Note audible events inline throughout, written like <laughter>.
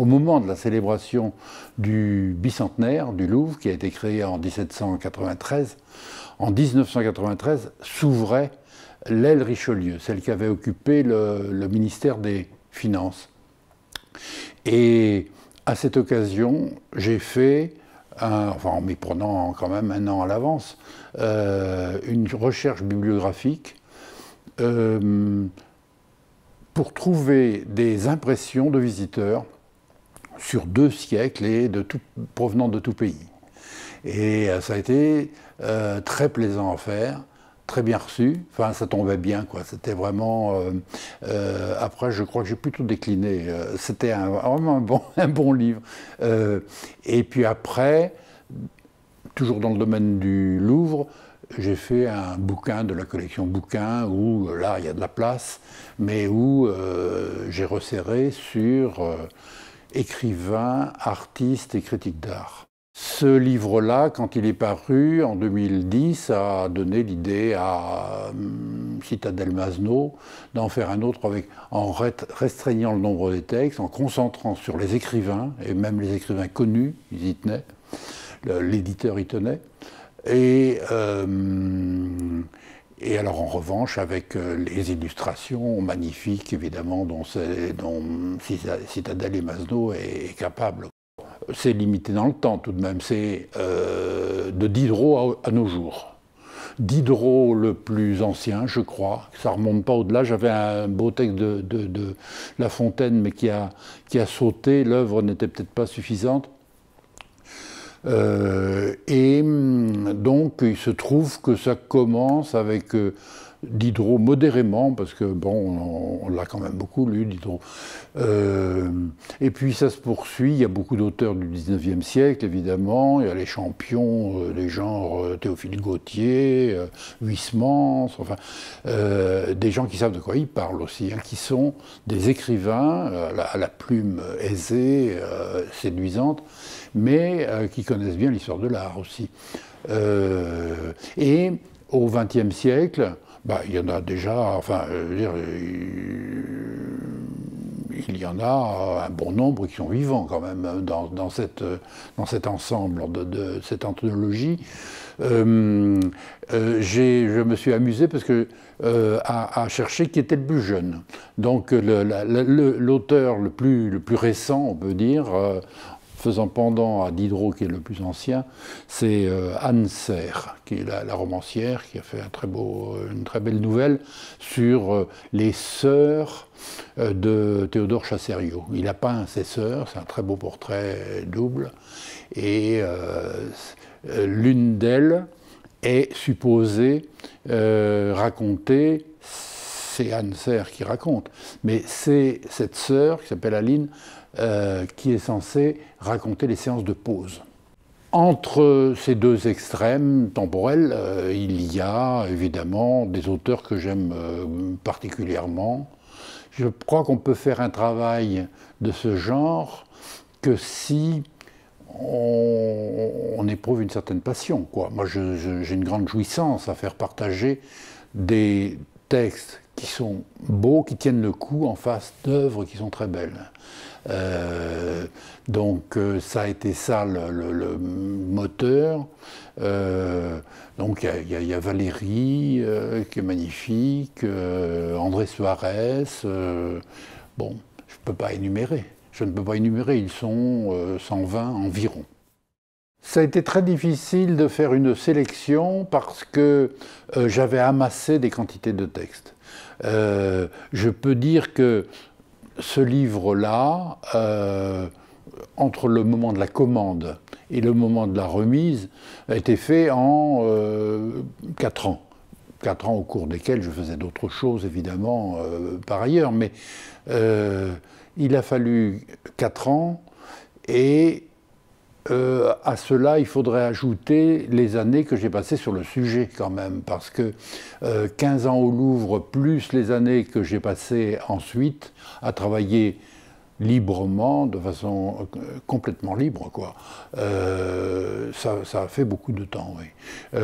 au moment de la célébration du bicentenaire du Louvre, qui a été créé en 1793, en 1993 s'ouvrait l'aile Richelieu, celle qui avait occupé le, ministère des Finances. Et à cette occasion, j'ai fait, enfin en m'y prenant quand même un an à l'avance, euh, une recherche bibliographique euh, pour trouver des impressions de visiteurs sur deux siècles et de provenant de tout pays. Et euh, ça a été euh, très plaisant à faire, très bien reçu. Enfin, ça tombait bien, quoi. C'était vraiment. Euh, après, je crois que j'ai plutôt décliné. C'était vraiment un bon, <laughs> un bon livre. et puis après, toujours dans le domaine du Louvre, j'ai fait un bouquin de la collection bouquin où là il y a de la place, mais où j'ai resserré sur écrivain, artiste et critique d'art. Ce livre-là, quand il est paru en 2010, a donné l'idée à hum, Citadel Masno d'en faire un autre avec, en restreignant le nombre des textes, en concentrant sur les écrivains, et même les écrivains connus, ils y tenaient, l'éditeur y tenait, et, hum, et alors en revanche, avec euh, les illustrations magnifiques, évidemment, dont, dont Citadel et Masno est, capable. C'est limité dans le temps tout de même, c'est euh, de Diderot à, nos jours. Diderot le plus ancien, je crois, ça remonte pas au-delà. J'avais un beau texte de, La Fontaine, mais qui a, qui a sauté, l'œuvre n'était peut-être pas suffisante. Euh, et hum, donc, il se trouve que ça commence avec euh, Diderot modérément, parce que bon, on, l'a quand même beaucoup lu, Diderot. Euh, et puis ça se poursuit, il y a beaucoup d'auteurs du 19e siècle, évidemment, il y a les champions euh, les des genres euh, Théophile Gautier, Huysmans, enfin, des gens qui savent de quoi ils parlent aussi, hein, qui sont des écrivains à la, plume aisée, séduisante, mais qui connaissent bien l'histoire de l'art aussi. et au 20e siècle, bah, il y en a déjà, enfin, euh, dire, euh, il y en a un bon nombre qui sont vivants quand même hein, dans, cette, euh, dans cet ensemble de, cette anthologie. Euh, je me suis amusé parce que à, chercher qui était le plus jeune. Donc l'auteur le, le, plus, le plus récent, on peut dire, faisant pendant à Diderot, qui est le plus ancien, c'est euh, Anne Serre, qui est la, romancière, qui a fait euh, une très belle nouvelle sur euh, les sœurs de Théodore Chassériau. Il a peint ses sœurs, c'est un très beau portrait double, et l'une d'elles est supposée raconter c'est Anne Serre qui raconte, mais c'est cette sœur qui s'appelle Aline euh, qui est censé raconter les séances de pause. Entre ces deux extrêmes temporels, euh, il y a évidemment des auteurs que j'aime euh, particulièrement. Je crois qu'on peut faire un travail de ce genre que si on, on éprouve une certaine passion. Quoi. Moi, j'ai une grande jouissance à faire partager des textes qui sont beaux, qui tiennent le coup en face d'œuvres qui sont très belles. Euh, donc euh, ça a été ça le, moteur. Euh, donc il y, y, a Valérie qui est magnifique, André Suarez. bon, je ne peux pas énumérer. Je ne peux pas énumérer. Ils sont 120 environ. Ça a été très difficile de faire une sélection parce que euh, j'avais amassé des quantités de textes. Euh, je peux dire que ce livre-là, euh, entre le moment de la commande et le moment de la remise, a été fait en 4 ans. 4 ans au cours desquels je faisais d'autres choses, évidemment, par ailleurs, mais il a fallu 4 ans et euh, à cela, il faudrait ajouter les années que j'ai passées sur le sujet quand même, parce que 15 euh, ans au Louvre, plus les années que j'ai passées ensuite à travailler librement, de façon euh, complètement libre, quoi. ça, a fait beaucoup de temps, oui.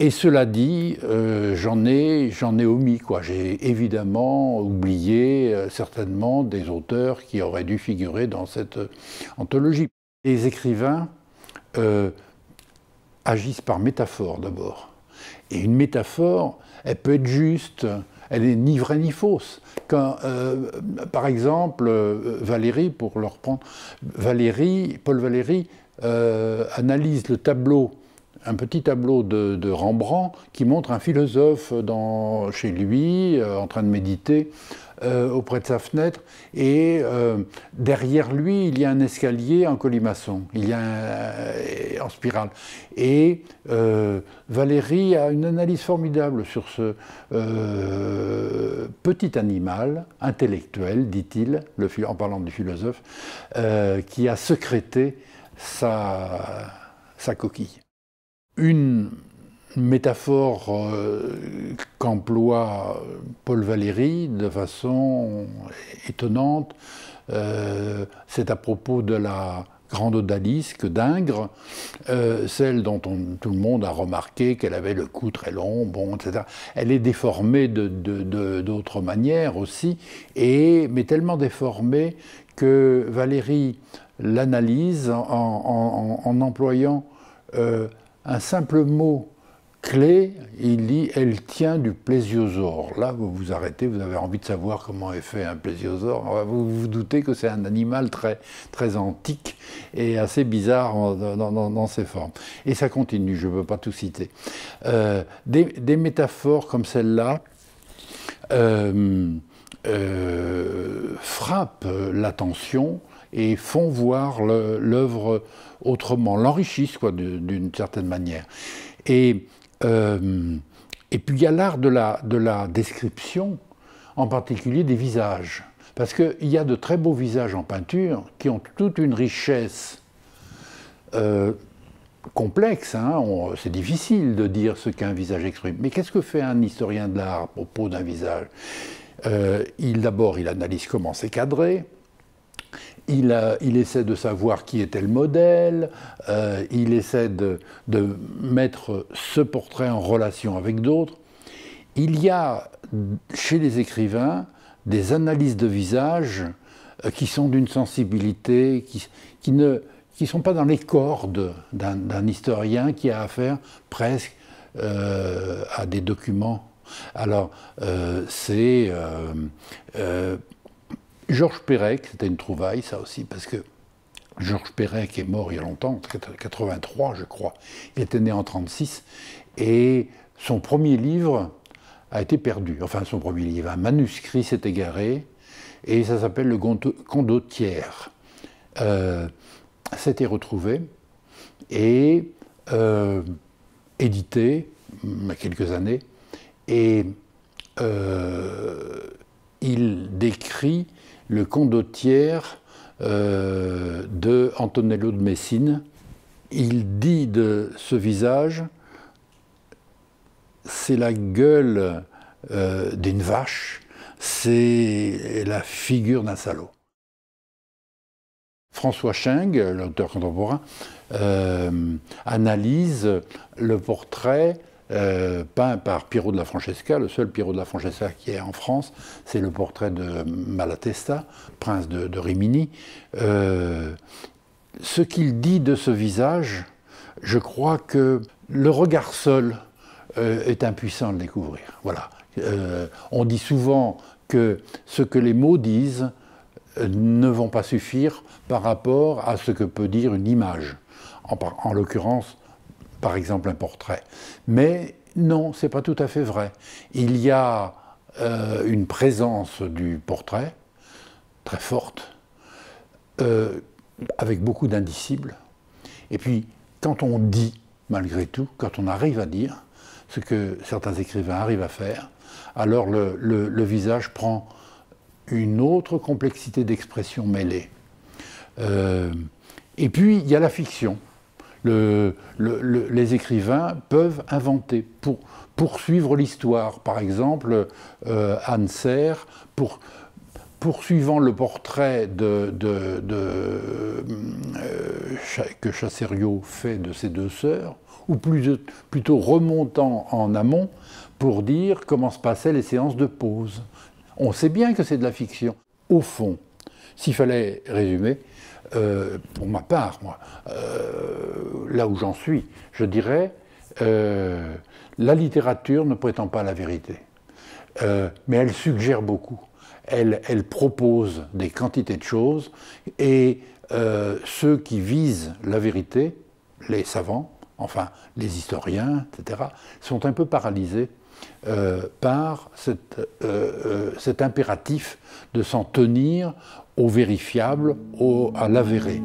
Et cela dit, j'en ai, j'en ai omis quoi. J'ai évidemment oublié certainement des auteurs qui auraient dû figurer dans cette anthologie. Les écrivains euh, agissent par métaphore d'abord. Et une métaphore, elle peut être juste, elle est ni vraie ni fausse. Quand, euh, par exemple, euh, Valérie, pour le reprendre, Paul Valéry analyse le tableau, un petit tableau de, Rembrandt qui montre un philosophe dans, chez lui, en train de méditer, euh, auprès de sa fenêtre et euh, derrière lui il y a un escalier en colimaçon, il y a euh, en spirale. Et Valérie a une analyse formidable sur ce petit animal intellectuel, dit-il, en parlant du philosophe, qui a secrété sa, sa coquille. Une métaphore euh, qu'emploie euh, Paul Valéry de façon étonnante. Euh, c'est à propos de la grande odalisque d'Ingres, celle dont tout le monde a remarqué qu'elle avait le cou très long, bon, etc. Elle est déformée de, d'autres manières aussi, et, mais tellement déformée que Valéry l'analyse en, en employant un simple mot clé, il dit elle tient du plésiosaure. Là, vous vous arrêtez, vous avez envie de savoir comment est fait un plésiosaure. Vous vous doutez que c'est un animal très, très antique et assez bizarre dans, ses formes. Et ça continue, je ne veux pas tout citer. Euh, des, métaphores comme celle-là. Euh, euh, frappent l'attention et font voir l'œuvre autrement, l'enrichissent d'une certaine manière. Et euh, et puis il y a l'art de la, description, en particulier des visages. Parce qu'il y a de très beaux visages en peinture qui ont toute une richesse euh, complexe. Hein. C'est difficile de dire ce qu'un visage exprime. Mais qu'est-ce que fait un historien de l'art à propos d'un visage euh, d'abord, il analyse comment c'est cadré il, essaie de savoir qui était le modèle, euh, il essaie de, mettre ce portrait en relation avec d'autres. Il y a chez les écrivains des analyses de visage euh, qui sont d'une sensibilité, qui, ne sont pas dans les cordes d'un historien qui a affaire presque euh, à des documents. Alors, c'est Georges Perec, c'était une trouvaille, ça aussi, parce que Georges Perec est mort il y a longtemps, en 83 je crois. Il était né en 36 et son premier livre a été perdu. Enfin, son premier livre, un manuscrit s'est égaré et ça s'appelle Le Condottière. Euh, C'était retrouvé et euh, édité il y a quelques années et euh, il décrit le condottière euh, de Antonello de Messine. Il dit de ce visage, c'est la gueule euh, d'une vache, c'est la figure d'un salaud. François Cheng, l'auteur contemporain, euh, analyse le portrait euh, peint par Piero de la Francesca. Le seul Piero de la Francesca qui est en France, c'est le portrait de Malatesta, prince de, Rimini. Euh, ce qu'il dit de ce visage, je crois que le regard seul euh, est impuissant à le découvrir. Voilà. on dit souvent que ce que les mots disent ne vont pas suffire par rapport à ce que peut dire une image. en l'occurrence, par exemple un portrait. Mais non, ce n'est pas tout à fait vrai. Il y a euh, une présence du portrait très forte, euh, avec beaucoup d'indicibles. Et puis, quand on dit, malgré tout, quand on arrive à dire ce que certains écrivains arrivent à faire, alors le, visage prend une autre complexité d'expression mêlée. Euh, et puis, il y a la fiction les écrivains peuvent inventer pour poursuivre l'histoire. Par exemple, euh, Anne Serre, poursuivant le portrait de, euh, que Chassériau fait de ses deux sœurs, ou plutôt remontant en amont pour dire comment se passaient les séances de pause. On sait bien que c'est de la fiction. Au fond, s'il fallait résumer, euh, pour ma part, euh, là où j'en suis, je dirais, euh, la littérature ne prétend pas la vérité, mais elle suggère beaucoup. Elle, propose des quantités de choses, et ceux qui visent la vérité, les savants, enfin les historiens, etc., sont un peu paralysés par cet impératif de s'en tenir au vérifiable, au, à l'avéré.